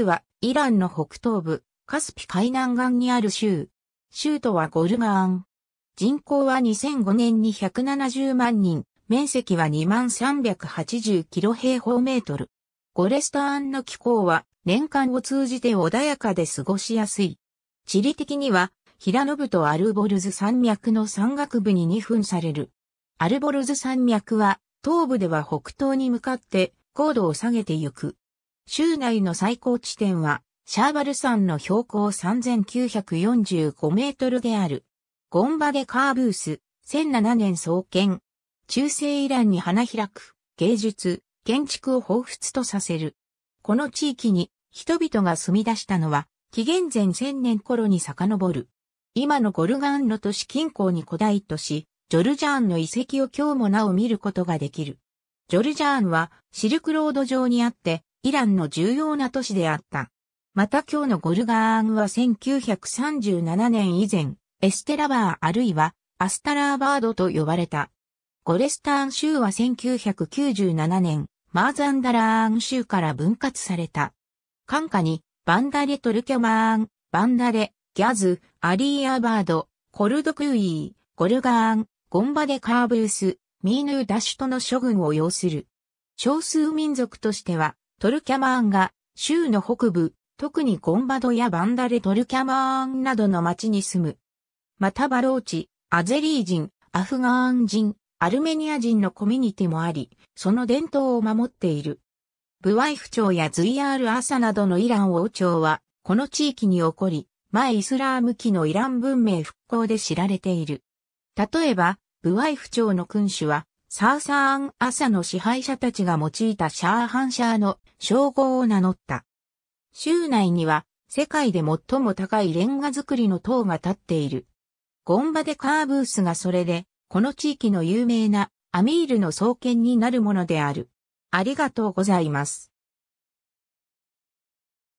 はイランの北東部、カスピ海南岸にある州。州都はゴルガーン。人口は2005年に170万人、面積は2380キロ平方メートル。ゴレスターンの気候は年間を通じて穏やかで過ごしやすい。地理的には平野部とアルボルズ山脈の山岳部に二分される。アルボルズ山脈は東部では北東に向かって高度を下げてゆく。州内の最高地点は、シャーバル山の標高3945メートルである。ゴンバデ・カーブース、1007年創建。中世イランに花開く、芸術、建築を彷彿とさせる。この地域に人々が住み出したのは、紀元前1000年頃に遡る。今のゴルガンの都市近郊に古代都市、ジョルジャーンの遺跡を今日もなお見ることができる。ジョルジャーンはシルクロード上にあって、イランの重要な都市であった。また今日のゴルガーンは1937年以前、エステラバーあるいはアスタラーバードと呼ばれた。ゴレスターン州は1997年、マーザンダラーン州から分割された。管下にバンダレトルキャマーン、バンダレ、ギャズ、アリーアバード、コルドクイー、ゴルガーン、ゴンバデカーブース、ミーヌーダシュとの諸軍を要する。少数民族としては、トルキャマーンが州の北部、特にゴンバドやバンダレトルキャマーンなどの町に住む。またバローチ、アゼリー人、アフガーン人、アルメニア人のコミュニティもあり、その伝統を守っている。ブワイフ朝やズイアール・アサなどのイラン王朝は、この地域に起こり、前イスラーム期のイラン文明復興で知られている。例えば、ブワイフ朝の君主は、サーサーン朝の支配者たちが用いたシャーハンシャーの称号を名乗った。州内には世界で最も高いレンガ造りの塔が建っている。ゴンバデカーブースがそれで、この地域の有名なアミールの創建になるものである。ありがとうございます。